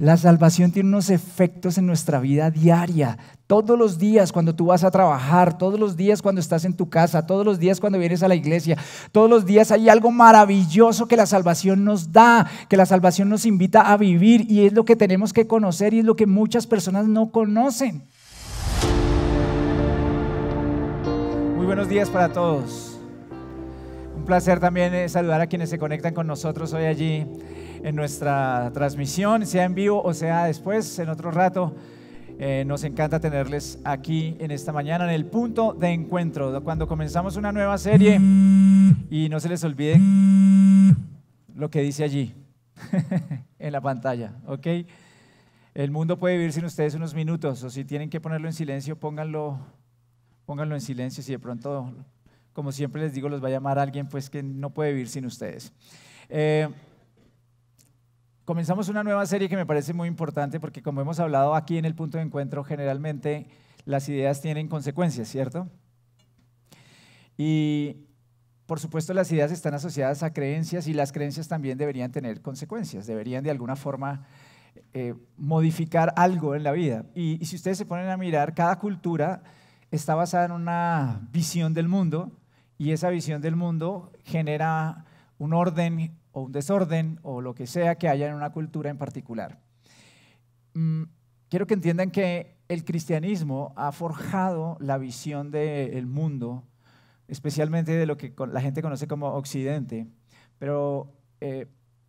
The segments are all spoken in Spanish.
La salvación tiene unos efectos en nuestra vida diaria. Todos los días cuando tú vas a trabajar, todos los días cuando estás en tu casa, todos los días cuando vienes a la iglesia, todos los días hay algo maravilloso que la salvación nos da, que la salvación nos invita a vivir y es lo que tenemos que conocer y es lo que muchas personas no conocen. Muy buenos días para todos. Un placer también eh, saludar a quienes se conectan con nosotros hoy allí en nuestra transmisión, sea en vivo o sea después, en otro rato. Eh, nos encanta tenerles aquí en esta mañana, en el punto de encuentro, cuando comenzamos una nueva serie y no se les olvide lo que dice allí, en la pantalla, ¿ok? El mundo puede vivir sin ustedes unos minutos, o si tienen que ponerlo en silencio, pónganlo, pónganlo en silencio, si de pronto, como siempre les digo, los va a llamar alguien pues que no puede vivir sin ustedes. Eh, Comenzamos una nueva serie que me parece muy importante porque como hemos hablado aquí en el punto de encuentro, generalmente las ideas tienen consecuencias, ¿cierto? Y por supuesto las ideas están asociadas a creencias y las creencias también deberían tener consecuencias, deberían de alguna forma eh, modificar algo en la vida. Y, y si ustedes se ponen a mirar, cada cultura está basada en una visión del mundo y esa visión del mundo genera un orden un desorden o lo que sea que haya en una cultura en particular. Mm, quiero que entiendan que el cristianismo ha forjado la visión del mundo, especialmente de lo que la gente conoce como Occidente, pero eh,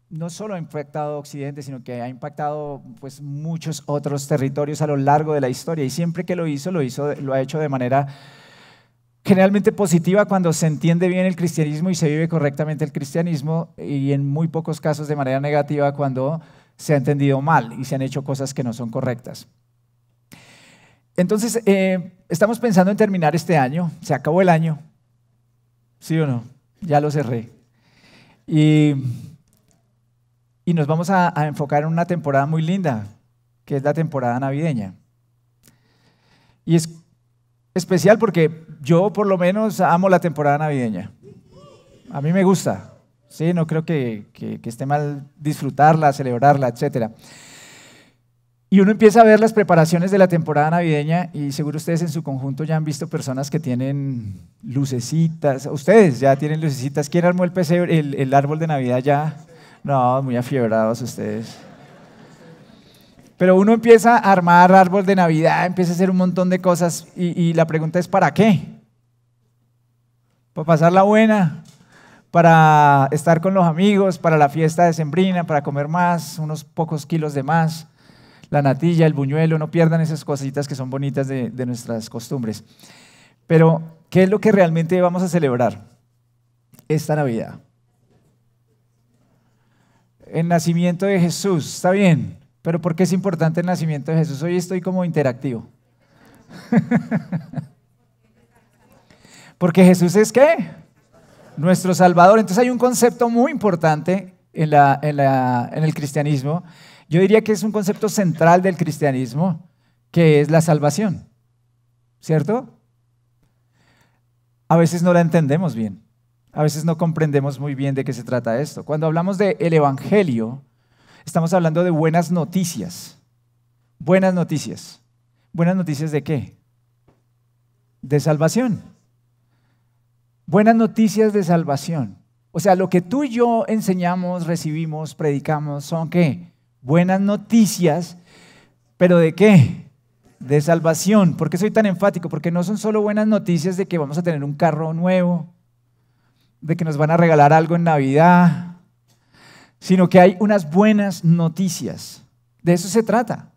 no solo ha impactado Occidente, sino que ha impactado pues, muchos otros territorios a lo largo de la historia y siempre que lo hizo, lo, hizo, lo ha hecho de manera generalmente positiva cuando se entiende bien el cristianismo y se vive correctamente el cristianismo y en muy pocos casos de manera negativa cuando se ha entendido mal y se han hecho cosas que no son correctas. Entonces, eh, estamos pensando en terminar este año, se acabó el año, ¿sí o no? Ya lo cerré. Y, nos vamos a, a enfocar en una temporada muy linda, que es la temporada navideña. Y es especial porque yo por lo menos amo la temporada navideña. A mí me gusta. Sí, no creo que, esté mal disfrutarla, celebrarla, etcétera. Y uno empieza a ver las preparaciones de la temporada navideña y seguro ustedes en su conjunto ya han visto personas que tienen lucecitas, ustedes ya tienen lucecitas. ¿Quién armó el, pc el, el árbol de Navidad ya? No, muy afiebrados ustedes. Pero uno empieza a armar árbol de Navidad, empieza a hacer un montón de cosas y, la pregunta es, ¿para qué? Para pasar la buena, para estar con los amigos, para la fiesta de Sembrina, para comer más, unos pocos kilos de más, la natilla, el buñuelo, no pierdan esas cositas que son bonitas de nuestras costumbres. Pero, ¿qué es lo que realmente vamos a celebrar esta Navidad? El nacimiento de Jesús, ¿está bien? Pero ¿por qué es importante el nacimiento de Jesús? Hoy estoy como interactivo. Porque Jesús es qué? Nuestro Salvador. Entonces hay un concepto muy importante en, en, el cristianismo. Yo diría que es un concepto central del cristianismo, que es la salvación. ¿Cierto? A veces no la entendemos bien. A veces no comprendemos muy bien de qué se trata esto. Cuando hablamos del Evangelio, Estamos hablando de buenas noticias. Buenas noticias. Buenas noticias de qué? De salvación. Buenas noticias de salvación. O sea, lo que tú y yo enseñamos, recibimos, predicamos, son qué? Buenas noticias, pero ¿de qué? De salvación. ¿Por qué soy tan enfático? Porque no son solo buenas noticias de que vamos a tener un carro nuevo, de que nos van a regalar algo en Navidad, sino que hay unas buenas noticias. De eso se trata.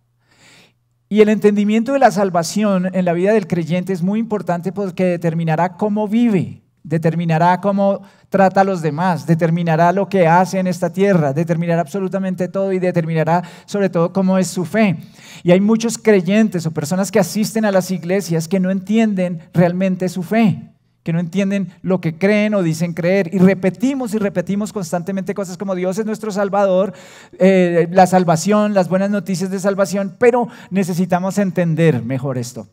Y el entendimiento de la salvación en la vida del creyente es muy importante porque determinará cómo vive, determinará cómo trata a los demás, determinará lo que hace en esta tierra, determinará absolutamente todo y determinará sobre todo cómo es su fe. Y hay muchos creyentes o personas que asisten a las iglesias que no entienden realmente su fe que no entienden lo que creen o dicen creer. Y repetimos y repetimos constantemente cosas como Dios es nuestro Salvador, eh, la salvación, las buenas noticias de salvación, pero necesitamos entender mejor esto.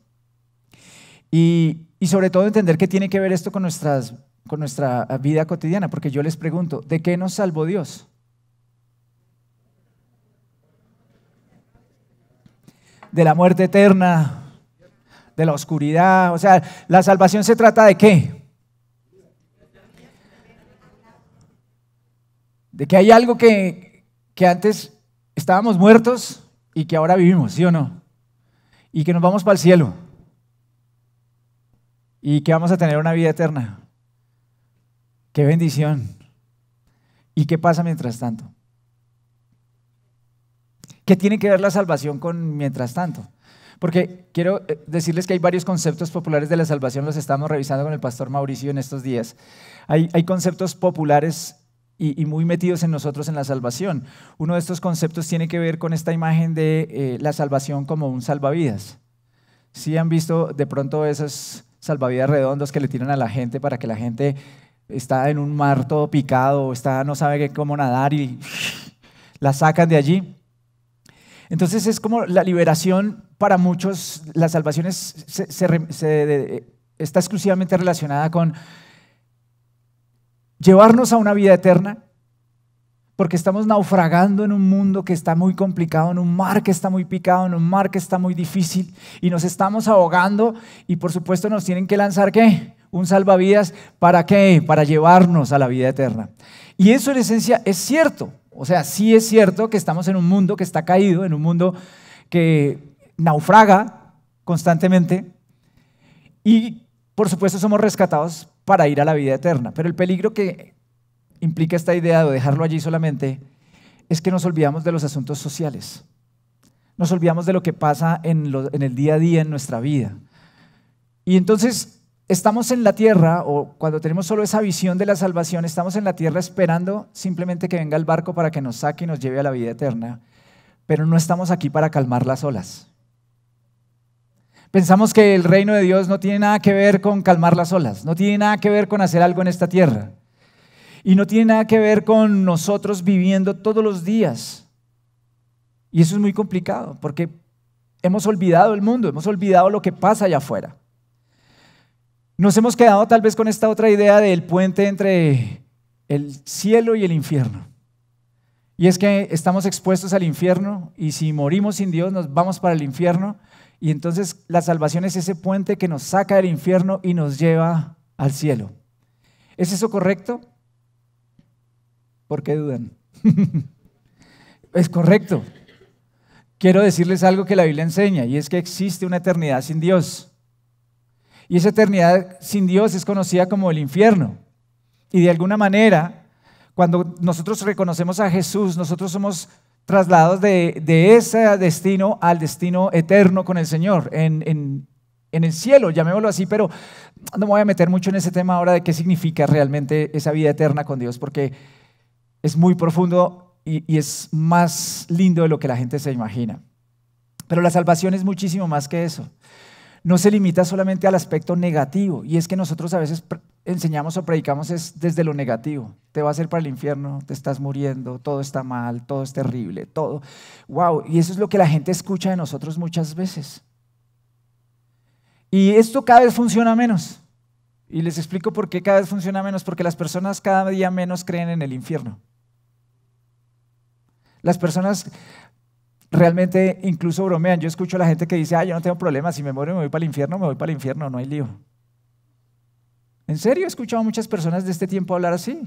Y, sobre todo entender qué tiene que ver esto con, nuestras, con nuestra vida cotidiana, porque yo les pregunto, ¿de qué nos salvó Dios? De la muerte eterna, de la oscuridad. O sea, la salvación se trata de qué? De que hay algo que, antes estábamos muertos y que ahora vivimos, ¿sí o no? Y que nos vamos para el cielo. Y que vamos a tener una vida eterna. Qué bendición. ¿Y qué pasa mientras tanto? ¿Qué tiene que ver la salvación con mientras tanto? Porque quiero eh, decirles que hay varios conceptos populares de la salvación, los estamos revisando con el pastor Mauricio en estos días. Hay, conceptos populares y, muy metidos en nosotros en la salvación. Uno de estos conceptos tiene que ver con esta imagen de eh, la salvación como un salvavidas. Si han visto de pronto esos salvavidas redondos que le tiran a la gente para que la gente está en un mar todo picado, está, no sabe cómo nadar y la sacan de allí. Entonces es como la liberación para muchos, la salvación está exclusivamente relacionada con llevarnos a una vida eterna, porque estamos naufragando en un mundo que está muy complicado, en un mar que está muy picado, en un mar que está muy difícil, y nos estamos ahogando y por supuesto nos tienen que lanzar qué? Un salvavidas, ¿para qué? Para llevarnos a la vida eterna. Y eso en esencia es cierto, o sea, sí es cierto que estamos en un mundo que está caído, en un mundo que naufraga constantemente y por supuesto somos rescatados para ir a la vida eterna. Pero el peligro que implica esta idea de dejarlo allí solamente es que nos olvidamos de los asuntos sociales. Nos olvidamos de lo que pasa en, el día a día en nuestra vida. Y entonces estamos en la tierra, o cuando tenemos solo esa visión de la salvación, estamos en la tierra esperando simplemente que venga el barco para que nos saque y nos lleve a la vida eterna, pero no estamos aquí para calmar las olas. Pensamos que el reino de Dios no tiene nada que ver con calmar las olas, no tiene nada que ver con hacer algo en esta tierra. Y no tiene nada que ver con nosotros viviendo todos los días. Y eso es muy complicado porque hemos olvidado el mundo, hemos olvidado lo que pasa allá afuera. Nos hemos quedado tal vez con esta otra idea del puente entre el cielo y el infierno. Y es que estamos expuestos al infierno y si morimos sin Dios nos vamos para el infierno y entonces la salvación es ese puente que nos saca del infierno y nos lleva al cielo. ¿Es eso correcto? ¿Por qué dudan? es correcto. Quiero decirles algo que la Biblia enseña y es que existe una eternidad sin Dios. Y esa eternidad sin Dios es conocida como el infierno. Y de alguna manera, cuando nosotros reconocemos a Jesús, nosotros somos trasladados de, ese destino al destino eterno con el Señor, en, el cielo, llamémoslo así, pero no me voy a meter mucho en ese tema ahora de qué significa realmente esa vida eterna con Dios, porque es muy profundo y es más lindo de lo que la gente se imagina. Pero la salvación es muchísimo más que eso no se limita solamente al aspecto negativo. Y es que nosotros a veces enseñamos o predicamos es desde lo negativo. Te vas a ir para el infierno, te estás muriendo, todo está mal, todo es terrible, todo. ¡Wow! Y eso es lo que la gente escucha de nosotros muchas veces. Y esto cada vez funciona menos. Y les explico por qué cada vez funciona menos. Porque las personas cada día menos creen en el infierno. Las personas realmente incluso bromean. Yo escucho a la gente que dice, ah, yo no tengo problema, si me muero me voy para el infierno, me voy para el infierno, no hay lío. En serio, he escuchado a muchas personas de este tiempo hablar así.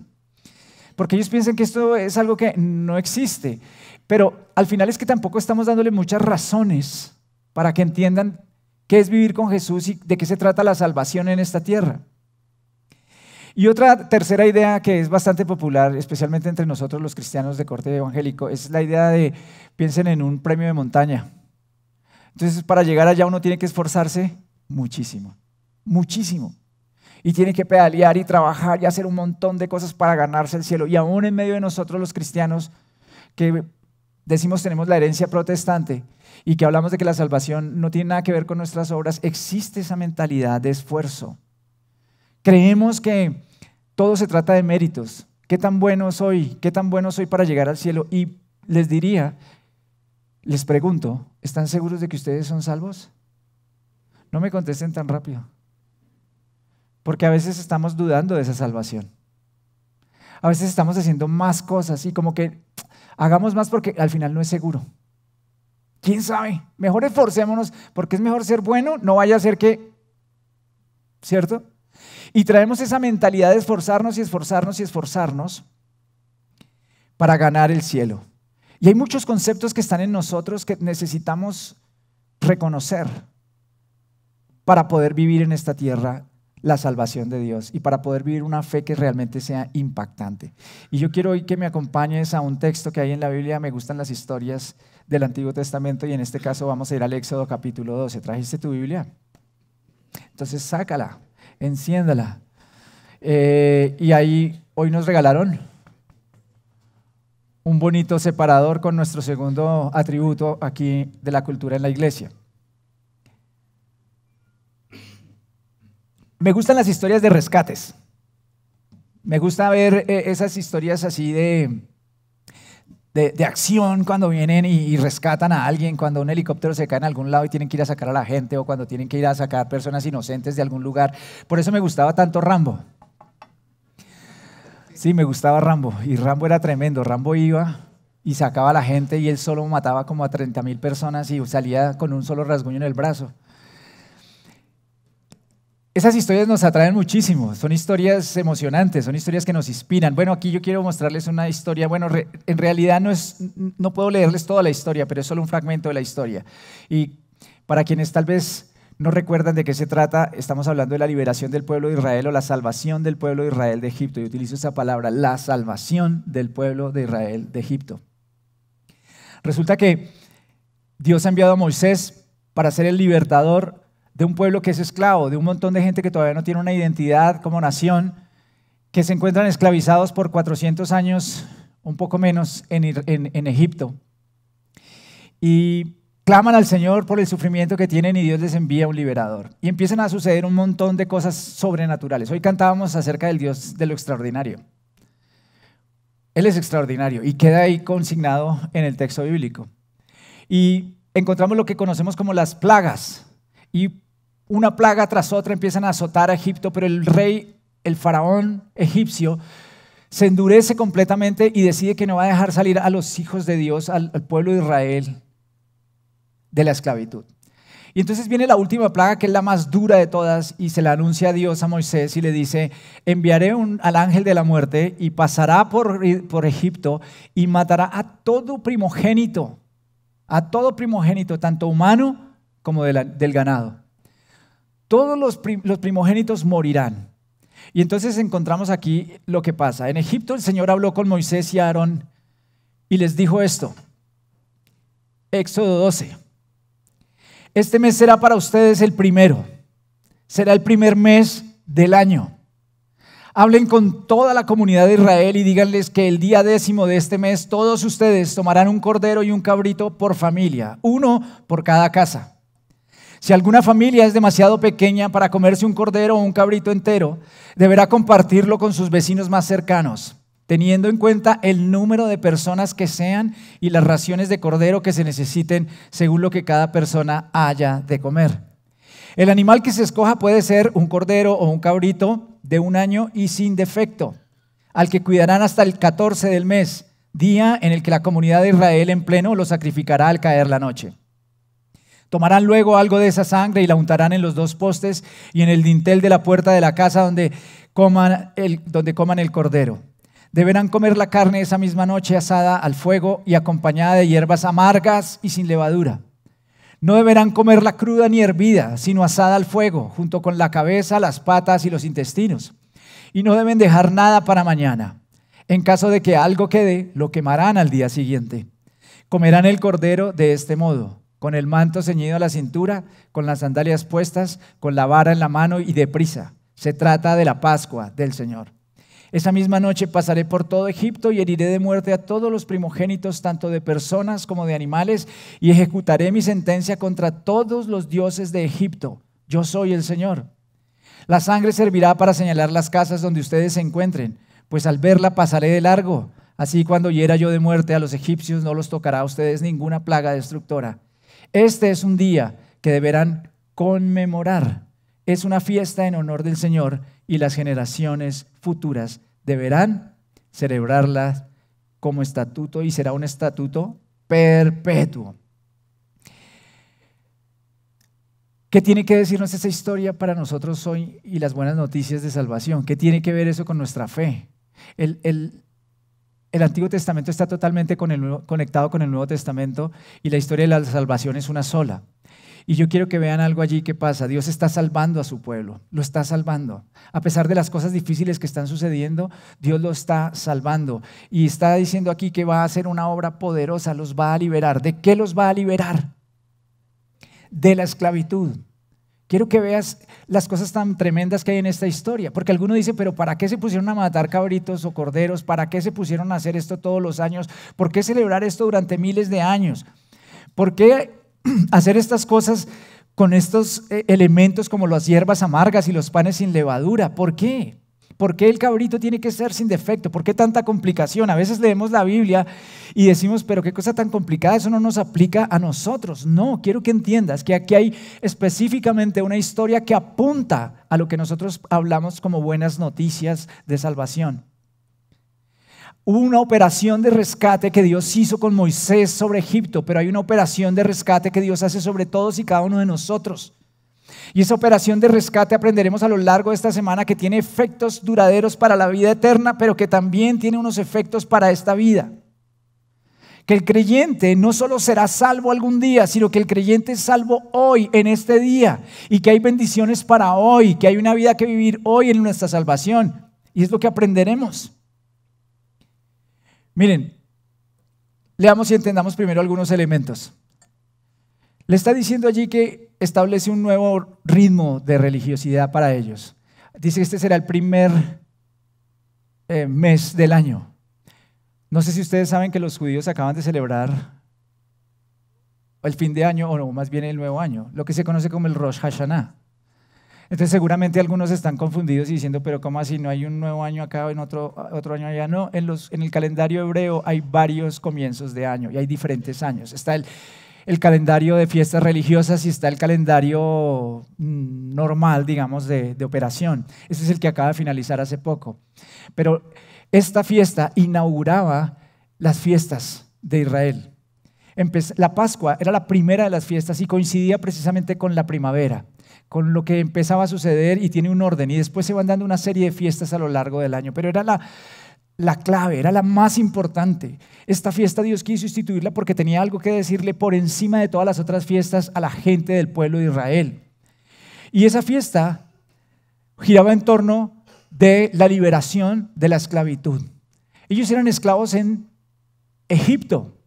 Porque ellos piensan que esto es algo que no existe. Pero al final es que tampoco estamos dándole muchas razones para que entiendan qué es vivir con Jesús y de qué se trata la salvación en esta tierra. Y otra tercera idea que es bastante popular, especialmente entre nosotros los cristianos de corte evangélico, es la idea de piensen en un premio de montaña. Entonces, para llegar allá uno tiene que esforzarse muchísimo, muchísimo. Y tiene que pedalear y trabajar y hacer un montón de cosas para ganarse el cielo. Y aún en medio de nosotros los cristianos que decimos tenemos la herencia protestante y que hablamos de que la salvación no tiene nada que ver con nuestras obras, existe esa mentalidad de esfuerzo Creemos que todo se trata de méritos. ¿Qué tan bueno soy? ¿Qué tan bueno soy para llegar al cielo? Y les diría, les pregunto, ¿están seguros de que ustedes son salvos? No me contesten tan rápido, porque a veces estamos dudando de esa salvación. A veces estamos haciendo más cosas y como que hagamos más porque al final no es seguro. ¿Quién sabe? Mejor esforcémonos porque es mejor ser bueno, no vaya a ser que, ¿cierto? Y traemos esa mentalidad de esforzarnos y esforzarnos y esforzarnos para ganar el cielo. Y hay muchos conceptos que están en nosotros que necesitamos reconocer para poder vivir en esta tierra la salvación de Dios y para poder vivir una fe que realmente sea impactante. Y yo quiero hoy que me acompañes a un texto que hay en la Biblia, me gustan las historias del Antiguo Testamento y en este caso vamos a ir al Éxodo capítulo 12. ¿Trajiste tu Biblia? Entonces sácala enciéndala. Eh, y ahí hoy nos regalaron un bonito separador con nuestro segundo atributo aquí de la cultura en la iglesia. Me gustan las historias de rescates. Me gusta ver eh, esas historias así de, de, acción cuando vienen y, rescatan a alguien, cuando un helicóptero se cae en algún lado y tienen que ir a sacar a la gente o cuando tienen que ir a sacar personas inocentes de algún lugar. Por eso me gustaba tanto Rambo. Sí, me gustaba Rambo y Rambo era tremendo. Rambo iba y sacaba a la gente y él solo mataba como a 30 mil personas y salía con un solo rasguño en el brazo. Esas historias nos atraen muchísimo, son historias emocionantes, son historias que nos inspiran. Bueno, aquí yo quiero mostrarles una historia, bueno, en realidad no, es, no puedo leerles toda la historia, pero es solo un fragmento de la historia. Y para quienes tal vez no recuerdan de qué se trata, estamos hablando de la liberación del pueblo de Israel o la salvación del pueblo de Israel de Egipto. Yo utilizo esa palabra, la salvación del pueblo de Israel de Egipto. Resulta que Dios ha enviado a Moisés para ser el libertador de un pueblo que es esclavo, de un montón de gente que todavía no tiene una identidad como nación, que se encuentran esclavizados por 400 años, un poco menos, en, Egipto. Y claman al Señor por el sufrimiento que tienen y Dios les envía un liberador. Y empiezan a suceder un montón de cosas sobrenaturales. Hoy cantábamos acerca del Dios de lo extraordinario. Él es extraordinario y queda ahí consignado en el texto bíblico. Y encontramos lo que conocemos como las plagas. Y una plaga tras otra empiezan a azotar a Egipto, pero el rey, el faraón egipcio, se endurece completamente y decide que no va a dejar salir a los hijos de Dios, al, pueblo de Israel, de la esclavitud. Y entonces viene la última plaga, que es la más dura de todas, y se la anuncia a Dios a Moisés y le dice, enviaré un, al ángel de la muerte y pasará por, por Egipto y matará a todo primogénito, a todo primogénito, tanto humano como del ganado. Todos los, los primogénitos morirán. Y entonces encontramos aquí lo que pasa. En Egipto el Señor habló con Moisés y Aarón y les dijo esto. Éxodo 12. Este mes será para ustedes el primero. Será el primer mes del año. Hablen con toda la comunidad de Israel y díganles que el día décimo de este mes todos ustedes tomarán un cordero y un cabrito por familia, uno por cada casa. Si alguna familia es demasiado pequeña para comerse un cordero o un cabrito entero, deberá compartirlo con sus vecinos más cercanos, teniendo en cuenta el número de personas que sean y las raciones de cordero que se necesiten según lo que cada persona haya de comer. El animal que se escoja puede ser un cordero o un cabrito de un año y sin defecto, al que cuidarán hasta el 14 del mes, día en el que la comunidad de Israel en pleno lo sacrificará al caer la noche. Tomarán luego algo de esa sangre y la untarán en los dos postes y en el dintel de la puerta de la casa donde coman el, donde coman el cordero. Deberán comer la carne esa misma noche asada al fuego y acompañada de hierbas amargas y sin levadura. No deberán comerla cruda ni hervida, sino asada al fuego, junto con la cabeza, las patas y los intestinos. Y no deben dejar nada para mañana. En caso de que algo quede, lo quemarán al día siguiente. Comerán el cordero de este modo con el manto ceñido a la cintura, con las sandalias puestas, con la vara en la mano y deprisa. Se trata de la Pascua del Señor. Esa misma noche pasaré por todo Egipto y heriré de muerte a todos los primogénitos, tanto de personas como de animales, y ejecutaré mi sentencia contra todos los dioses de Egipto. Yo soy el Señor. La sangre servirá para señalar las casas donde ustedes se encuentren, pues al verla pasaré de largo. Así cuando hiera yo de muerte a los egipcios, no los tocará a ustedes ninguna plaga destructora. Este es un día que deberán conmemorar. Es una fiesta en honor del Señor y las generaciones futuras deberán celebrarla como estatuto y será un estatuto perpetuo. ¿Qué tiene que decirnos esa historia para nosotros hoy y las buenas noticias de salvación? ¿Qué tiene que ver eso con nuestra fe? El, el, el Antiguo Testamento está totalmente conectado con el Nuevo Testamento y la historia de la salvación es una sola. Y yo quiero que vean algo allí que pasa. Dios está salvando a su pueblo, lo está salvando. A pesar de las cosas difíciles que están sucediendo, Dios lo está salvando. Y está diciendo aquí que va a hacer una obra poderosa, los va a liberar. ¿De qué los va a liberar? De la esclavitud. Quiero que veas las cosas tan tremendas que hay en esta historia, porque alguno dice, pero ¿para qué se pusieron a matar cabritos o corderos? ¿Para qué se pusieron a hacer esto todos los años? ¿Por qué celebrar esto durante miles de años? ¿Por qué hacer estas cosas con estos eh, elementos como las hierbas amargas y los panes sin levadura? ¿Por qué? ¿Por qué el cabrito tiene que ser sin defecto? ¿Por qué tanta complicación? A veces leemos la Biblia y decimos, pero qué cosa tan complicada, eso no nos aplica a nosotros. No, quiero que entiendas que aquí hay específicamente una historia que apunta a lo que nosotros hablamos como buenas noticias de salvación. Hubo una operación de rescate que Dios hizo con Moisés sobre Egipto, pero hay una operación de rescate que Dios hace sobre todos y cada uno de nosotros. Y esa operación de rescate aprenderemos a lo largo de esta semana que tiene efectos duraderos para la vida eterna, pero que también tiene unos efectos para esta vida. Que el creyente no solo será salvo algún día, sino que el creyente es salvo hoy, en este día, y que hay bendiciones para hoy, que hay una vida que vivir hoy en nuestra salvación. Y es lo que aprenderemos. Miren, leamos y entendamos primero algunos elementos. Le está diciendo allí que establece un nuevo ritmo de religiosidad para ellos. Dice que este será el primer eh, mes del año. No sé si ustedes saben que los judíos acaban de celebrar el fin de año, o más bien el nuevo año, lo que se conoce como el Rosh Hashanah. Entonces seguramente algunos están confundidos y diciendo, pero ¿cómo así? ¿No hay un nuevo año acá en otro, otro año allá? No, en, en el calendario hebreo hay varios comienzos de año y hay diferentes años. Está el, el calendario de fiestas religiosas y está el calendario mm, normal, digamos, de, de operación. Este es el que acaba de finalizar hace poco. Pero esta fiesta inauguraba las fiestas de Israel. La Pascua era la primera de las fiestas y coincidía precisamente con la primavera, con lo que empezaba a suceder y tiene un orden. Y después se van dando una serie de fiestas a lo largo del año. Pero era la, la clave, era la más importante. Esta fiesta Dios quiso instituirla porque tenía algo que decirle por encima de todas las otras fiestas a la gente del pueblo de Israel. Y esa fiesta giraba en torno de la liberación de la esclavitud. Ellos eran esclavos en Egipto.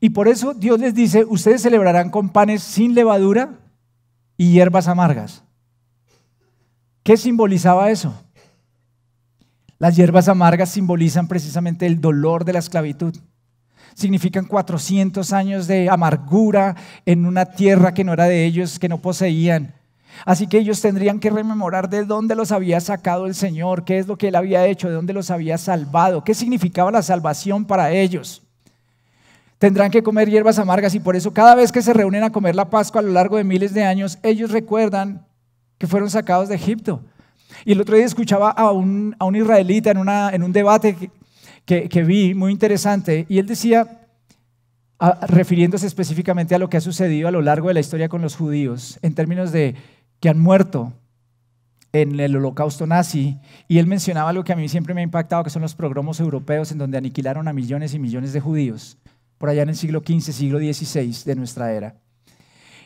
Y por eso Dios les dice, ustedes celebrarán con panes sin levadura y hierbas amargas. ¿Qué simbolizaba eso? Las hierbas amargas simbolizan precisamente el dolor de la esclavitud. Significan 400 años de amargura en una tierra que no era de ellos, que no poseían. Así que ellos tendrían que rememorar de dónde los había sacado el Señor, qué es lo que Él había hecho, de dónde los había salvado, qué significaba la salvación para ellos. Tendrán que comer hierbas amargas y por eso cada vez que se reúnen a comer la Pascua a lo largo de miles de años, ellos recuerdan que fueron sacados de Egipto, y el otro día escuchaba a un, israelita en, una, en, un debate que, vi muy interesante y él decía, refiriéndose específicamente a lo que ha sucedido a lo largo de la historia con los judíos, en términos de que han muerto en el holocausto nazi, y él mencionaba algo que a mí siempre me ha impactado, que son los progromos europeos en donde aniquilaron a millones y millones de judíos, por allá en el siglo XV, siglo XVI de nuestra era.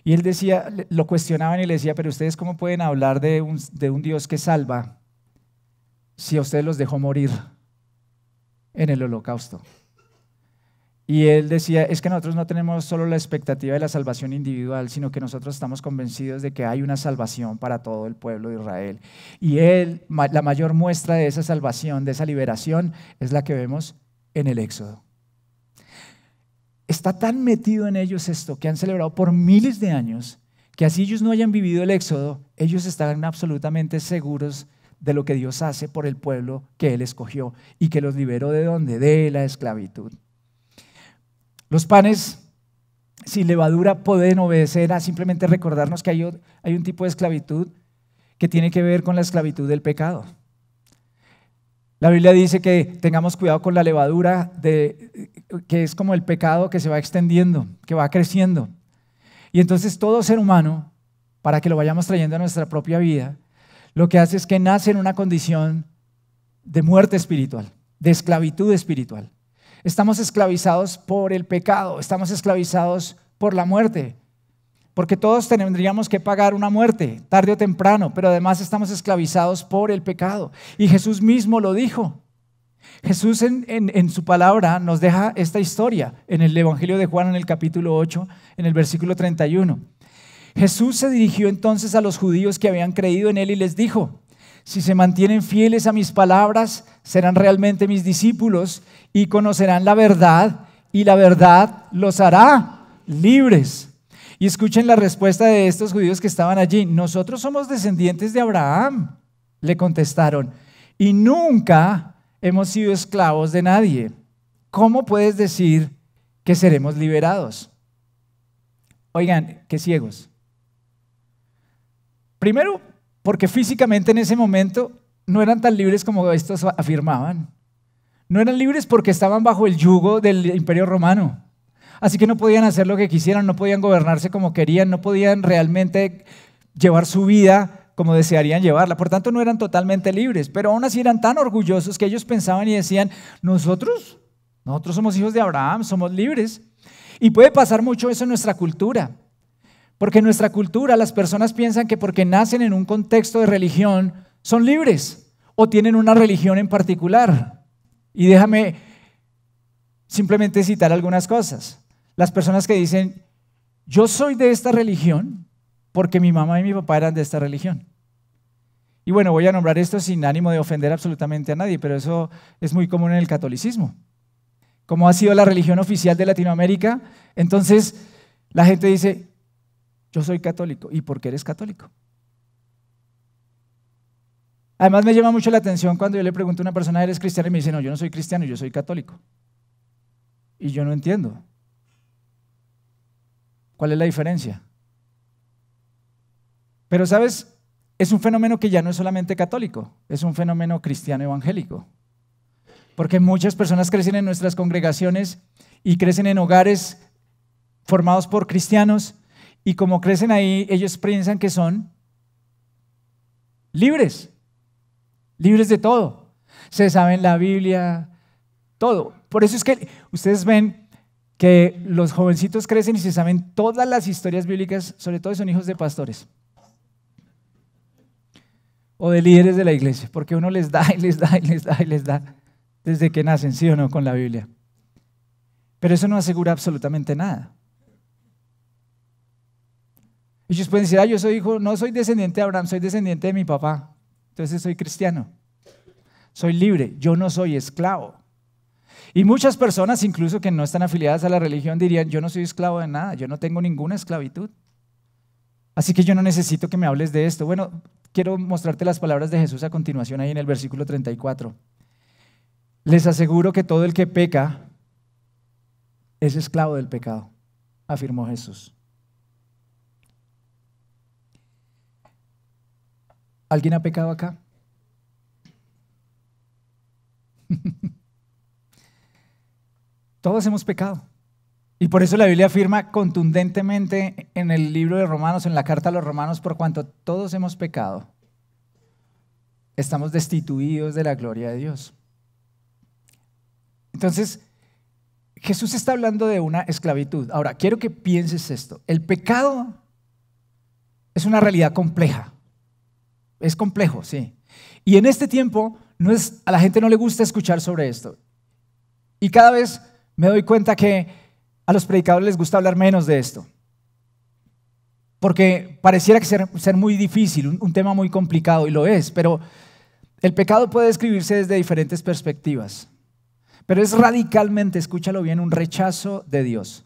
Y él decía, lo cuestionaban y le decía, pero ustedes cómo pueden hablar de un, Dios que salva si a ustedes los dejó morir en el holocausto. Y él decía, es que nosotros no tenemos solo la expectativa de la salvación individual, sino que nosotros estamos convencidos de que hay una salvación para todo el pueblo de Israel. Y él, la mayor muestra de esa salvación, de esa liberación, es la que vemos en el Éxodo está tan metido en ellos esto que han celebrado por miles de años que así ellos no hayan vivido el éxodo, ellos están absolutamente seguros de lo que Dios hace por el pueblo que Él escogió y que los liberó de donde De la esclavitud. Los panes sin levadura pueden obedecer a simplemente recordarnos que hay un tipo de esclavitud que tiene que ver con la esclavitud del pecado. La Biblia dice que tengamos cuidado con la levadura, de, que es como el pecado que se va extendiendo, que va creciendo. Y entonces todo ser humano, para que lo vayamos trayendo a nuestra propia vida, lo que hace es que nace en una condición de muerte espiritual, de esclavitud espiritual. Estamos esclavizados por el pecado, estamos esclavizados por la muerte porque todos tendríamos que pagar una muerte, tarde o temprano, pero además estamos esclavizados por el pecado. Y Jesús mismo lo dijo. Jesús en, su palabra nos deja esta historia en el Evangelio de Juan en el capítulo 8, en el versículo 31. Jesús se dirigió entonces a los judíos que habían creído en él y les dijo, si se mantienen fieles a mis palabras, serán realmente mis discípulos y conocerán la verdad y la verdad los hará libres. Y escuchen la respuesta de estos judíos que estaban allí. Nosotros somos descendientes de Abraham, le contestaron, y nunca hemos sido esclavos de nadie. ¿Cómo puedes decir que seremos liberados? Oigan, qué ciegos. Primero, porque físicamente en ese momento no eran tan libres como estos afirmaban. No eran libres porque estaban bajo el yugo del imperio romano. Así que no podían hacer lo que quisieran, no podían gobernarse como querían, no podían realmente llevar su vida como desearían llevarla. Por tanto, no eran totalmente libres, pero aún así eran tan orgullosos que ellos pensaban y decían, nosotros, nosotros somos hijos de Abraham, somos libres. Y puede pasar mucho eso en nuestra cultura, porque en nuestra cultura las personas piensan que porque nacen en un contexto de religión son libres o tienen una religión en particular. Y déjame simplemente citar algunas cosas. Las personas que dicen, yo soy de esta religión porque mi mamá y mi papá eran de esta religión. Y bueno, voy a nombrar esto sin ánimo de ofender absolutamente a nadie, pero eso es muy común en el catolicismo. Como ha sido la religión oficial de Latinoamérica, entonces la gente dice, yo soy católico. ¿Y por qué eres católico? Además me llama mucho la atención cuando yo le pregunto a una persona, ¿eres cristiano? Y me dice, no, yo no soy cristiano, yo soy católico. Y yo no entiendo. ¿Cuál es la diferencia? Pero, ¿sabes? Es un fenómeno que ya no es solamente católico, es un fenómeno cristiano evangélico. Porque muchas personas crecen en nuestras congregaciones y crecen en hogares formados por cristianos y como crecen ahí, ellos piensan que son libres, libres de todo. Se saben la Biblia, todo. Por eso es que ustedes ven que los jovencitos crecen y se saben todas las historias bíblicas, sobre todo son hijos de pastores o de líderes de la iglesia, porque uno les da y les da y les da y les da desde que nacen, sí o no, con la Biblia. Pero eso no asegura absolutamente nada. Ellos pueden decir, ah, yo soy hijo, no soy descendiente de Abraham, soy descendiente de mi papá. Entonces soy cristiano. Soy libre, yo no soy esclavo. Y muchas personas, incluso que no están afiliadas a la religión, dirían, yo no soy esclavo de nada, yo no tengo ninguna esclavitud. Así que yo no necesito que me hables de esto. Bueno, quiero mostrarte las palabras de Jesús a continuación ahí en el versículo 34. Les aseguro que todo el que peca es esclavo del pecado, afirmó Jesús. ¿Alguien ha pecado acá? Todos hemos pecado. Y por eso la Biblia afirma contundentemente en el libro de Romanos, en la carta a los Romanos, por cuanto todos hemos pecado, estamos destituidos de la gloria de Dios. Entonces, Jesús está hablando de una esclavitud. Ahora, quiero que pienses esto. El pecado es una realidad compleja. Es complejo, sí. Y en este tiempo no es, a la gente no le gusta escuchar sobre esto. Y cada vez me doy cuenta que a los predicadores les gusta hablar menos de esto. Porque pareciera que ser, muy difícil, un, un tema muy complicado, y lo es, pero el pecado puede describirse desde diferentes perspectivas. Pero es radicalmente, escúchalo bien, un rechazo de Dios.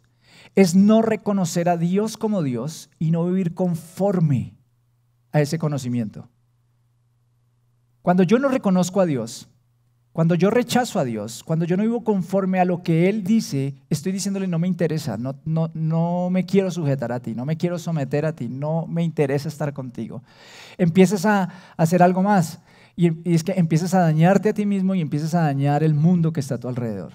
Es no reconocer a Dios como Dios y no vivir conforme a ese conocimiento. Cuando yo no reconozco a Dios, cuando yo rechazo a Dios, cuando yo no vivo conforme a lo que Él dice, estoy diciéndole, no me interesa, no, me quiero sujetar a ti, no me quiero someter a ti, no me interesa estar contigo. Empiezas a, hacer algo más y es que empiezas a dañarte a ti mismo y empiezas a dañar el mundo que está a tu alrededor.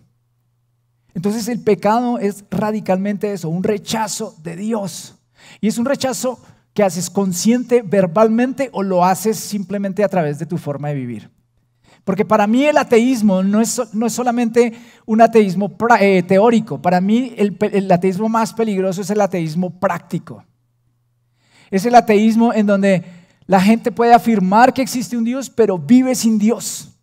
Entonces el pecado es radicalmente eso, un rechazo de Dios. Y es un rechazo que haces consciente verbalmente o lo haces simplemente a través de tu forma de vivir. Porque para mí el ateísmo no es, solamente un ateísmo eh, teórico, para mí el ateísmo más peligroso es el ateísmo práctico. Es el ateísmo en donde la gente puede afirmar que existe un Dios, pero vive sin Dios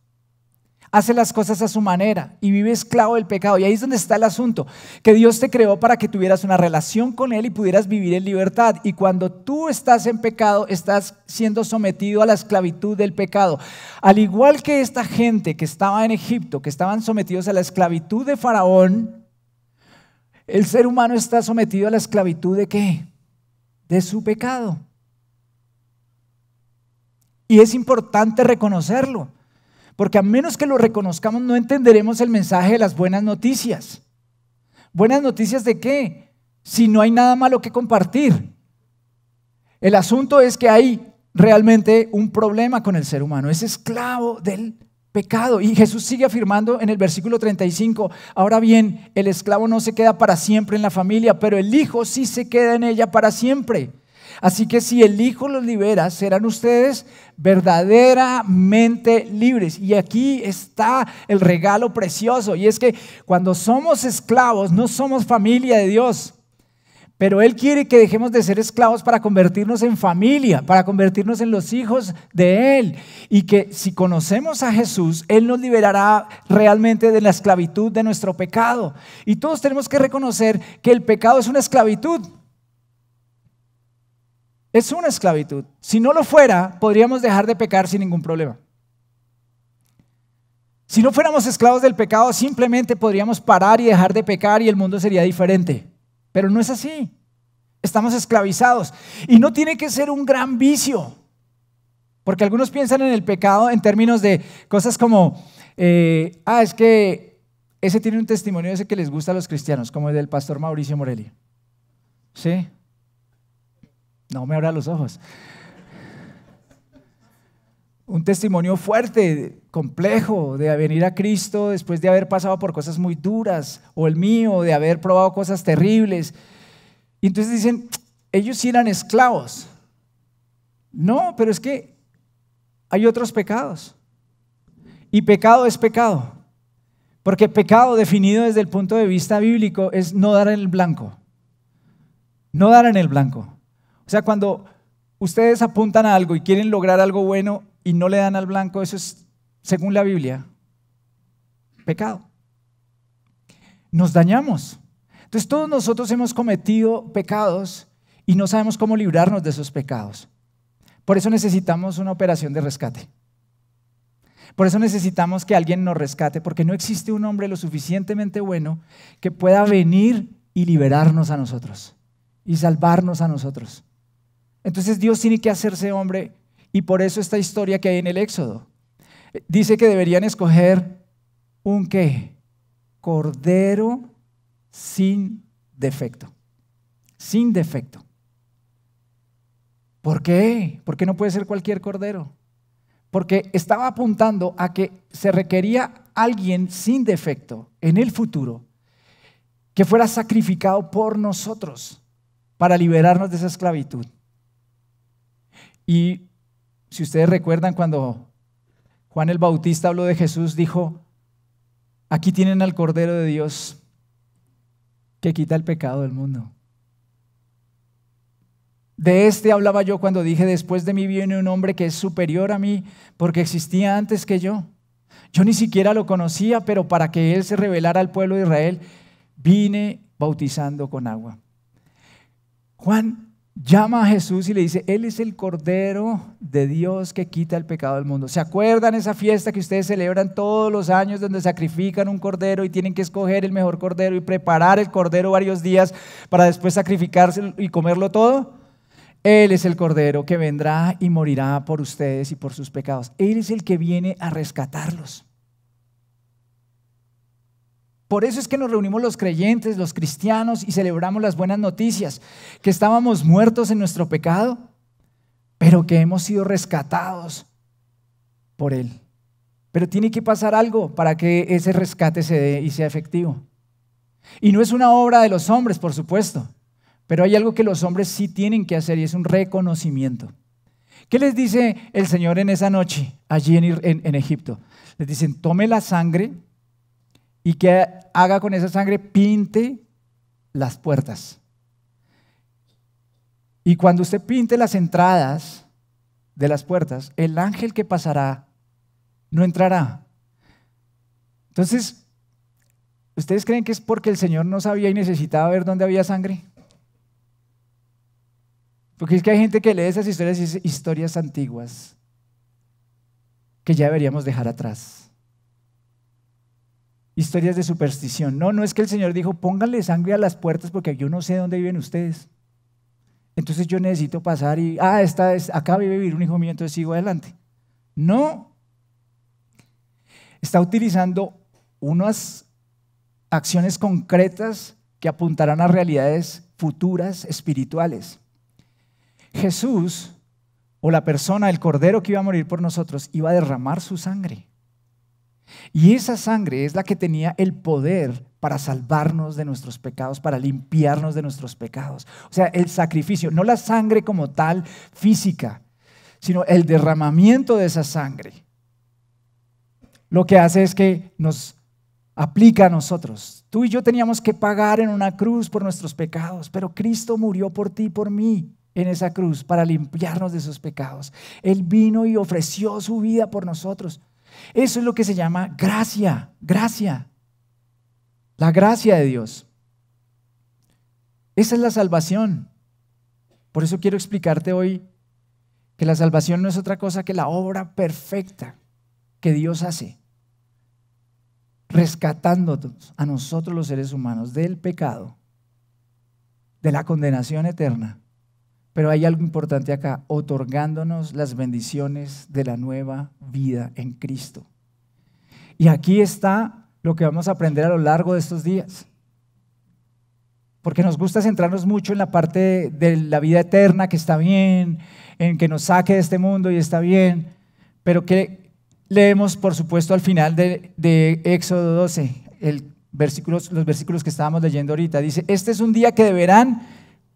hace las cosas a su manera y vive esclavo del pecado. Y ahí es donde está el asunto, que Dios te creó para que tuvieras una relación con Él y pudieras vivir en libertad. Y cuando tú estás en pecado, estás siendo sometido a la esclavitud del pecado. Al igual que esta gente que estaba en Egipto, que estaban sometidos a la esclavitud de Faraón, el ser humano está sometido a la esclavitud de qué? De su pecado. Y es importante reconocerlo. Porque a menos que lo reconozcamos no entenderemos el mensaje de las buenas noticias. ¿Buenas noticias de qué? Si no hay nada malo que compartir. El asunto es que hay realmente un problema con el ser humano. Es esclavo del pecado. Y Jesús sigue afirmando en el versículo 35, ahora bien, el esclavo no se queda para siempre en la familia, pero el hijo sí se queda en ella para siempre. Así que si el Hijo los libera, serán ustedes verdaderamente libres. Y aquí está el regalo precioso. Y es que cuando somos esclavos, no somos familia de Dios. Pero Él quiere que dejemos de ser esclavos para convertirnos en familia, para convertirnos en los hijos de Él. Y que si conocemos a Jesús, Él nos liberará realmente de la esclavitud de nuestro pecado. Y todos tenemos que reconocer que el pecado es una esclavitud es una esclavitud. Si no lo fuera, podríamos dejar de pecar sin ningún problema. Si no fuéramos esclavos del pecado, simplemente podríamos parar y dejar de pecar y el mundo sería diferente. Pero no es así. Estamos esclavizados. Y no tiene que ser un gran vicio. Porque algunos piensan en el pecado en términos de cosas como, eh, ah, es que ese tiene un testimonio ese que les gusta a los cristianos, como el del pastor Mauricio Morelli. ¿Sí? No me abra los ojos. Un testimonio fuerte, complejo, de venir a Cristo después de haber pasado por cosas muy duras, o el mío, de haber probado cosas terribles. Y entonces dicen, ellos sí eran esclavos. No, pero es que hay otros pecados. Y pecado es pecado. Porque pecado definido desde el punto de vista bíblico es no dar en el blanco. No dar en el blanco. O sea, cuando ustedes apuntan a algo y quieren lograr algo bueno y no le dan al blanco, eso es, según la Biblia, pecado. Nos dañamos. Entonces todos nosotros hemos cometido pecados y no sabemos cómo librarnos de esos pecados. Por eso necesitamos una operación de rescate. Por eso necesitamos que alguien nos rescate, porque no existe un hombre lo suficientemente bueno que pueda venir y liberarnos a nosotros y salvarnos a nosotros. Entonces Dios tiene que hacerse hombre y por eso esta historia que hay en el Éxodo. Dice que deberían escoger un qué? Cordero sin defecto. Sin defecto. ¿Por qué? ¿Por qué no puede ser cualquier cordero? Porque estaba apuntando a que se requería alguien sin defecto en el futuro que fuera sacrificado por nosotros para liberarnos de esa esclavitud. Y si ustedes recuerdan cuando Juan el Bautista habló de Jesús, dijo, aquí tienen al Cordero de Dios que quita el pecado del mundo. De este hablaba yo cuando dije, después de mí viene un hombre que es superior a mí, porque existía antes que yo. Yo ni siquiera lo conocía, pero para que él se revelara al pueblo de Israel, vine bautizando con agua. Juan llama a Jesús y le dice, Él es el Cordero de Dios que quita el pecado del mundo. ¿Se acuerdan esa fiesta que ustedes celebran todos los años donde sacrifican un cordero y tienen que escoger el mejor cordero y preparar el cordero varios días para después sacrificarse y comerlo todo? Él es el Cordero que vendrá y morirá por ustedes y por sus pecados. Él es el que viene a rescatarlos. Por eso es que nos reunimos los creyentes, los cristianos, y celebramos las buenas noticias, que estábamos muertos en nuestro pecado, pero que hemos sido rescatados por Él. Pero tiene que pasar algo para que ese rescate se dé y sea efectivo. Y no es una obra de los hombres, por supuesto, pero hay algo que los hombres sí tienen que hacer y es un reconocimiento. ¿Qué les dice el Señor en esa noche allí en, en Egipto? Les dicen, tome la sangre y que haga con esa sangre, pinte las puertas. Y cuando usted pinte las entradas de las puertas, el ángel que pasará no entrará. Entonces, ¿ustedes creen que es porque el Señor no sabía y necesitaba ver dónde había sangre? Porque es que hay gente que lee esas historias y dice historias antiguas que ya deberíamos dejar atrás historias de superstición. No, no es que el Señor dijo, pónganle sangre a las puertas porque yo no sé dónde viven ustedes. Entonces yo necesito pasar y, ah, esta es, acá vive vivir un hijo mío, entonces sigo adelante. No. Está utilizando unas acciones concretas que apuntarán a realidades futuras espirituales. Jesús, o la persona, el Cordero que iba a morir por nosotros, iba a derramar su sangre. Y esa sangre es la que tenía el poder para salvarnos de nuestros pecados, para limpiarnos de nuestros pecados. O sea, el sacrificio, no la sangre como tal física, sino el derramamiento de esa sangre. Lo que hace es que nos aplica a nosotros. Tú y yo teníamos que pagar en una cruz por nuestros pecados, pero Cristo murió por ti y por mí en esa cruz para limpiarnos de esos pecados. Él vino y ofreció su vida por nosotros. Eso es lo que se llama gracia, gracia. La gracia de Dios. Esa es la salvación. Por eso quiero explicarte hoy que la salvación no es otra cosa que la obra perfecta que Dios hace, rescatándonos a nosotros los seres humanos del pecado, de la condenación eterna pero hay algo importante acá, otorgándonos las bendiciones de la nueva vida en Cristo. Y aquí está lo que vamos a aprender a lo largo de estos días. Porque nos gusta centrarnos mucho en la parte de la vida eterna, que está bien, en que nos saque de este mundo y está bien, pero que leemos, por supuesto, al final de, Éxodo 12, los versículos que estábamos leyendo ahorita. Dice, este es un día que deberán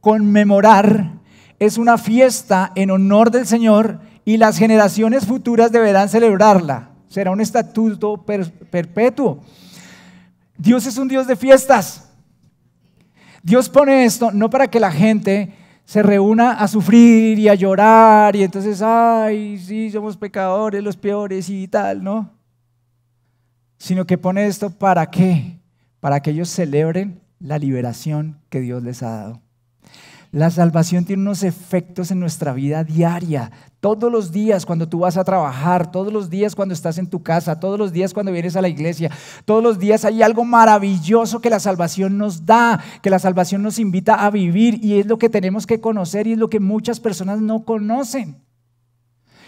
conmemorar es una fiesta en honor del Señor y las generaciones futuras deberán celebrarla. Será un estatuto perpetuo. Dios es un Dios de fiestas. Dios pone esto no para que la gente se reúna a sufrir y a llorar y entonces, ay, sí, somos pecadores, los peores y tal, ¿no? Sino que pone esto para qué? Para que ellos celebren la liberación que Dios les ha dado. La salvación tiene unos efectos en nuestra vida diaria. Todos los días cuando tú vas a trabajar, todos los días cuando estás en tu casa, todos los días cuando vienes a la iglesia, todos los días hay algo maravilloso que la salvación nos da, que la salvación nos invita a vivir y es lo que tenemos que conocer y es lo que muchas personas no conocen.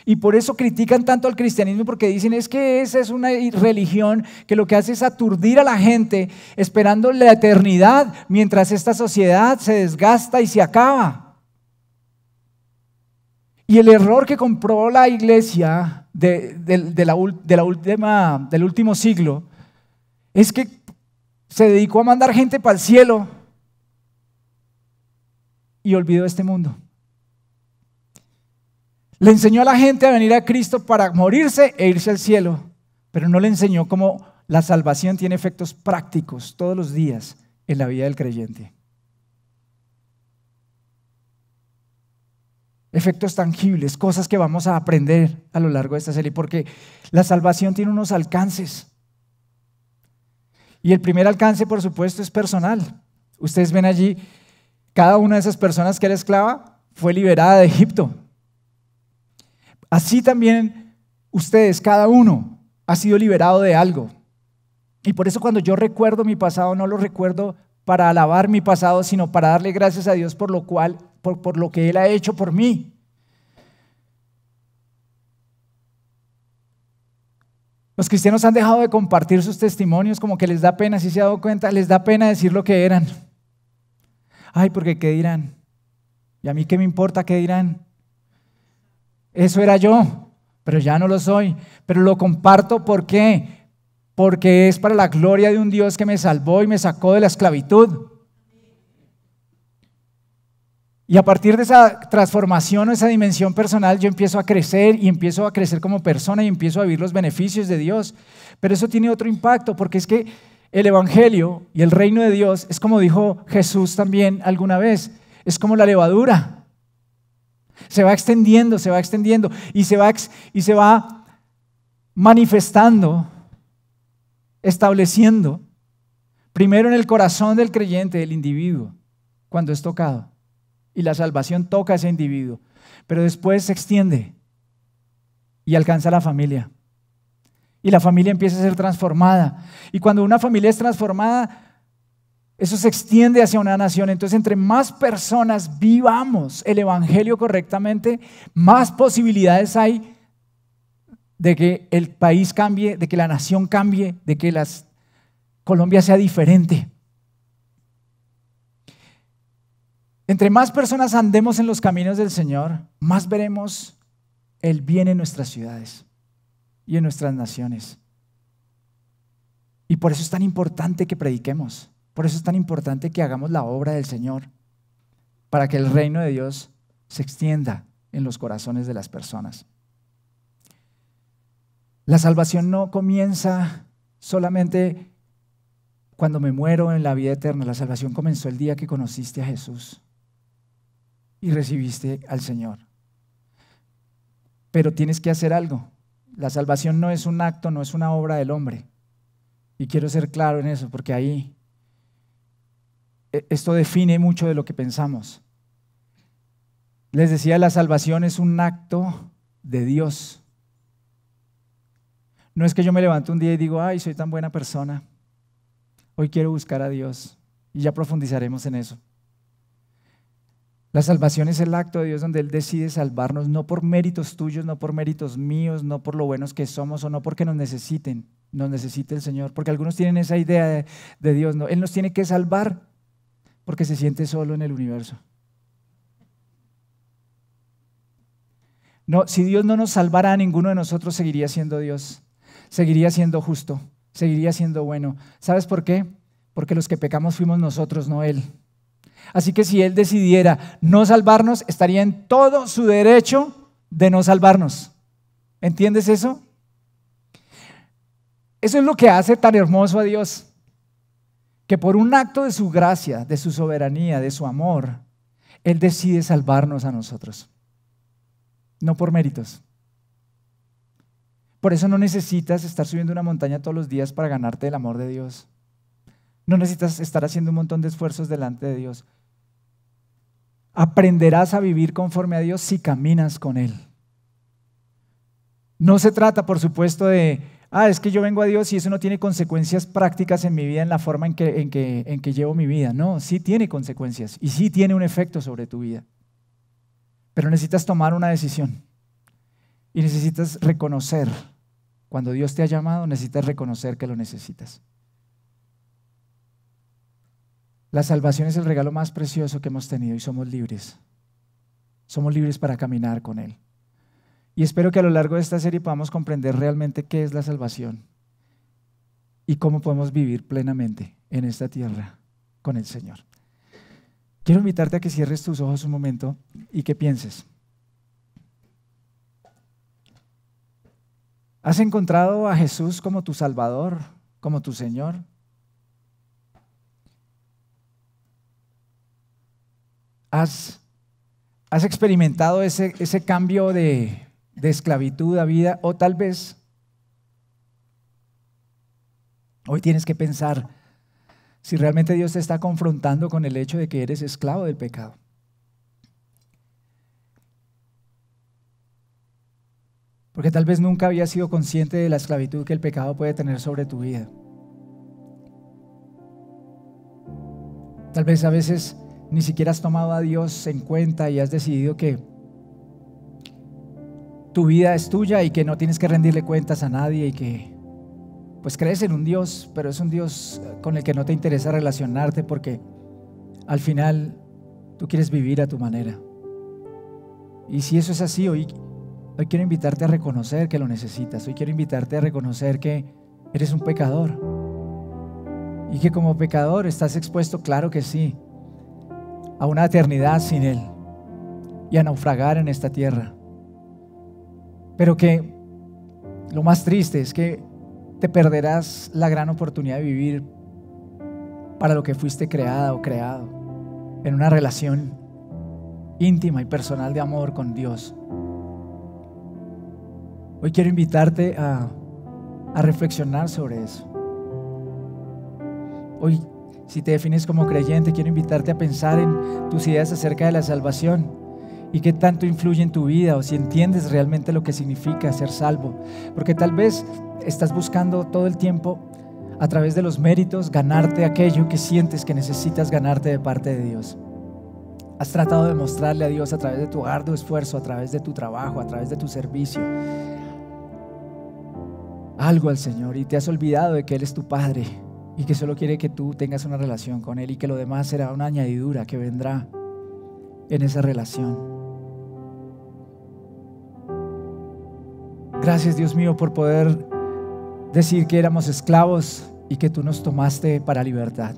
Y por eso critican tanto al cristianismo porque dicen es que esa es una religión que lo que hace es aturdir a la gente esperando la eternidad mientras esta sociedad se desgasta y se acaba. Y el error que compró la iglesia de, de, la última, del último siglo es que se dedicó a mandar gente para el cielo y olvidó este mundo. Le enseñó a la gente a venir a Cristo para morirse e irse al cielo, pero no le enseñó cómo la salvación tiene efectos prácticos todos los días en la vida del creyente. Efectos tangibles, cosas que vamos a aprender a lo largo de esta serie, porque la salvación tiene unos alcances. Y el primer alcance, por supuesto, es personal. Ustedes ven allí, cada una de esas personas que era esclava fue liberada de Egipto. Así también ustedes, cada uno, ha sido liberado de algo. Y por eso cuando yo recuerdo mi pasado, no lo recuerdo para alabar mi pasado, sino para darle gracias a Dios por lo cual, por, lo que Él ha hecho por mí. Los cristianos han dejado de compartir sus testimonios, como que les da pena, si se ha dado cuenta, les da pena decir lo que eran. Ay, porque ¿qué dirán? ¿Y a mí qué me importa qué dirán? Eso era yo, pero ya no lo soy. Pero lo comparto ¿por Porque es para la gloria de un Dios que me salvó y me sacó de la esclavitud. Y a partir de esa transformación o esa dimensión personal, yo empiezo a crecer y empiezo a crecer como persona y empiezo a vivir los beneficios de Dios. Pero eso tiene otro impacto, porque es que el Evangelio y el reino de Dios es como dijo Jesús también alguna vez, es como la levadura. Se va extendiendo, se va extendiendo y se va, y se va manifestando, estableciendo, primero en el corazón del creyente, del individuo, cuando es tocado. Y la salvación toca a ese individuo, pero después se extiende y alcanza a la familia. Y la familia empieza a ser transformada. Y cuando una familia es transformada, eso se extiende hacia una nación. Entonces, entre más personas vivamos el Evangelio correctamente, más posibilidades hay de que el país cambie, de que la nación cambie, de que las, Colombia sea diferente. Entre más personas andemos en los caminos del Señor, más veremos el bien en nuestras ciudades y en nuestras naciones. Y por eso es tan importante que prediquemos. Por eso es tan importante que hagamos la obra del Señor, para que el reino de Dios se extienda en los corazones de las personas. La salvación no comienza solamente cuando me muero en la vida eterna, la salvación comenzó el día que conociste a Jesús y recibiste al Señor. Pero tienes que hacer algo. La salvación no es un acto, no es una obra del hombre. Y quiero ser claro en eso, porque ahí e, esto define mucho de lo que pensamos. Les decía, la salvación es un acto de Dios. No es que yo me levanto un día y digo, ay, soy tan buena persona, hoy quiero buscar a Dios. Y ya profundizaremos en eso. La salvación es el acto de Dios donde Él decide salvarnos, no por méritos tuyos, no por méritos míos, no por lo buenos que somos o no porque nos necesiten, nos necesite el Señor, porque algunos tienen esa idea de, de Dios, no, Él nos tiene que salvar porque se siente solo en el universo. No, si Dios no nos salvara a ninguno de nosotros, seguiría siendo Dios, seguiría siendo justo, seguiría siendo bueno. ¿Sabes por qué? Porque los que pecamos fuimos nosotros, no Él. Así que si Él decidiera no salvarnos, estaría en todo su derecho de no salvarnos. ¿Entiendes eso? Eso es lo que hace tan hermoso a Dios que por un acto de su gracia, de su soberanía, de su amor, Él decide salvarnos a nosotros. No por méritos. Por eso no necesitas estar subiendo una montaña todos los días para ganarte el amor de Dios. No necesitas estar haciendo un montón de esfuerzos delante de Dios. Aprenderás a vivir conforme a Dios si caminas con Él. No se trata, por supuesto, de, ah, es que yo vengo a Dios y eso no tiene consecuencias prácticas en mi vida, en la forma en que, en que llevo mi vida. No, sí tiene consecuencias y sí tiene un efecto sobre tu vida. Pero necesitas tomar una decisión y necesitas reconocer. Cuando Dios te ha llamado, necesitas reconocer que lo necesitas. La salvación es el regalo más precioso que hemos tenido y somos libres. Somos libres para caminar con Él. Y espero que a lo largo de esta serie podamos comprender realmente qué es la salvación y cómo podemos vivir plenamente en esta tierra con el Señor. Quiero invitarte a que cierres tus ojos un momento y que pienses. ¿Has encontrado a Jesús como tu Salvador, como tu Señor? ¿Has, experimentado ese cambio de, de esclavitud a vida, o tal vez hoy tienes que pensar si realmente Dios te está confrontando con el hecho de que eres esclavo del pecado. Porque tal vez nunca habías sido consciente de la esclavitud que el pecado puede tener sobre tu vida. Tal vez a veces ni siquiera has tomado a Dios en cuenta y has decidido que tu vida es tuya y que no tienes que rendirle cuentas a nadie y que pues crees en un Dios, pero es un Dios con el que no te interesa relacionarte porque al final tú quieres vivir a tu manera. Y si eso es así, hoy, hoy quiero invitarte a reconocer que lo necesitas, hoy quiero invitarte a reconocer que eres un pecador y que como pecador estás expuesto, claro que sí, a una eternidad sin Él y a naufragar en esta tierra pero que lo más triste es que te perderás la gran oportunidad de vivir para lo que fuiste creada o creado, en una relación íntima y personal de amor con Dios. Hoy quiero invitarte a, reflexionar sobre eso. Hoy, si te defines como creyente, quiero invitarte a pensar en tus ideas acerca de la salvación y qué tanto influye en tu vida o si entiendes realmente lo que significa ser salvo. Porque tal vez estás buscando todo el tiempo a través de los méritos ganarte aquello que sientes que necesitas ganarte de parte de Dios. Has tratado de mostrarle a Dios a través de tu arduo esfuerzo, a través de tu trabajo, a través de tu servicio, algo al Señor y te has olvidado de que Él es tu Padre y que solo quiere que tú tengas una relación con Él y que lo demás será una añadidura que vendrá en esa relación. Gracias Dios mío por poder decir que éramos esclavos y que tú nos tomaste para libertad.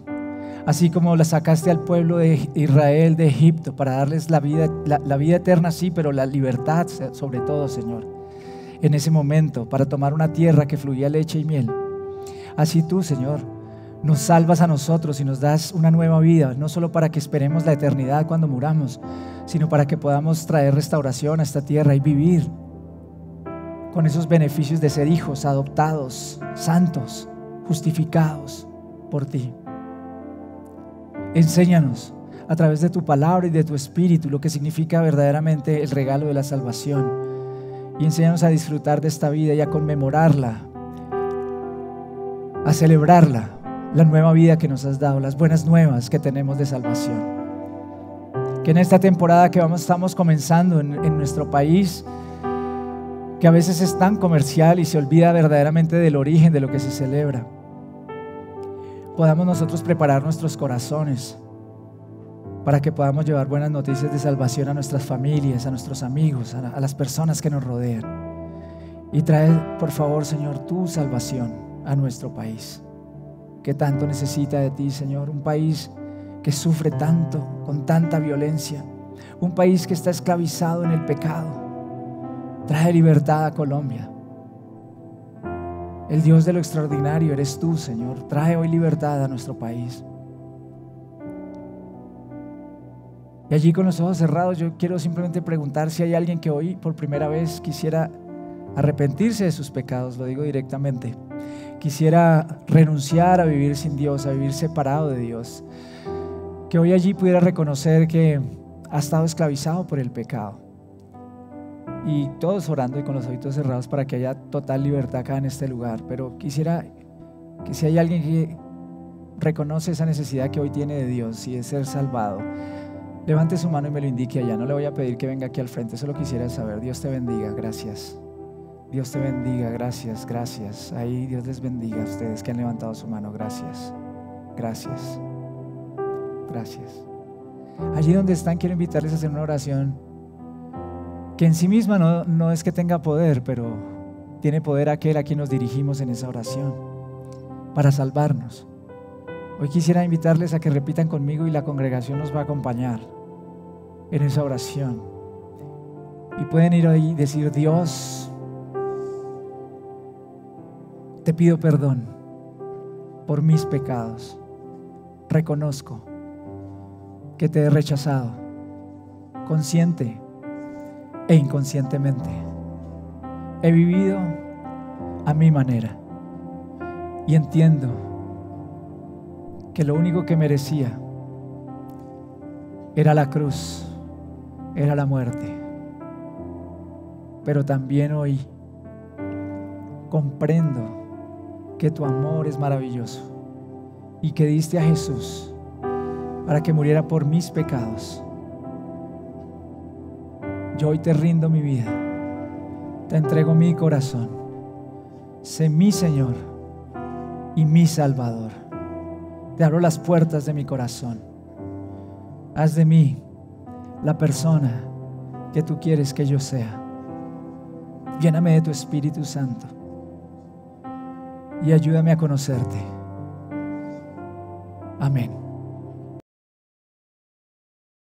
Así como la sacaste al pueblo de Israel de Egipto para darles la vida, la, vida eterna, sí, pero la libertad sobre todo, Señor. En ese momento, para tomar una tierra que fluía leche y miel. Así tú, Señor, nos salvas a nosotros y nos das una nueva vida, no solo para que esperemos la eternidad cuando muramos, sino para que podamos traer restauración a esta tierra y vivir con esos beneficios de ser hijos, adoptados, santos, justificados por ti. Enséñanos a través de tu palabra y de tu espíritu lo que significa verdaderamente el regalo de la salvación. Y enséñanos a disfrutar de esta vida y a conmemorarla, a celebrarla, la nueva vida que nos has dado, las buenas nuevas que tenemos de salvación. Que en esta temporada que vamos, estamos comenzando en, en nuestro país, que a veces es tan comercial y se olvida verdaderamente del origen de lo que se celebra, podamos nosotros preparar nuestros corazones para que podamos llevar buenas noticias de salvación a nuestras familias, a nuestros amigos, a, las personas que nos rodean. Y trae, por favor, Señor, tu salvación a nuestro país, que tanto necesita de ti, Señor, un país que sufre tanto, con tanta violencia, un país que está esclavizado en el pecado, Trae libertad a Colombia. El Dios de lo extraordinario eres tú, Señor. Trae hoy libertad a nuestro país. Y allí con los ojos cerrados yo quiero simplemente preguntar si hay alguien que hoy por primera vez quisiera arrepentirse de sus pecados, lo digo directamente. Quisiera renunciar a vivir sin Dios, a vivir separado de Dios. Que hoy allí pudiera reconocer que ha estado esclavizado por el pecado y todos orando y con los ojitos cerrados para que haya total libertad acá en este lugar. Pero quisiera que si hay alguien que reconoce esa necesidad que hoy tiene de Dios y es ser salvado, levante su mano y me lo indique allá. No le voy a pedir que venga aquí al frente, solo quisiera saber. Dios te bendiga, gracias. Dios te bendiga, gracias, gracias. Ahí Dios les bendiga a ustedes que han levantado su mano, gracias, gracias, gracias. Allí donde están quiero invitarles a hacer una oración que en sí misma no, es que tenga poder, pero tiene poder aquel a quien nos dirigimos en esa oración para salvarnos. Hoy quisiera invitarles a que repitan conmigo y la congregación nos va a acompañar en esa oración. Y pueden ir ahí y decir, Dios, te pido perdón por mis pecados. Reconozco que te he rechazado, consciente e inconscientemente. He vivido a mi manera y entiendo que lo único que merecía era la cruz, era la muerte. Pero también hoy comprendo que tu amor es maravilloso y que diste a Jesús para que muriera por mis pecados yo hoy te rindo mi vida. Te entrego mi corazón. Sé mi Señor y mi Salvador. Te abro las puertas de mi corazón. Haz de mí la persona que tú quieres que yo sea. Lléname de tu Espíritu Santo y ayúdame a conocerte. Amén.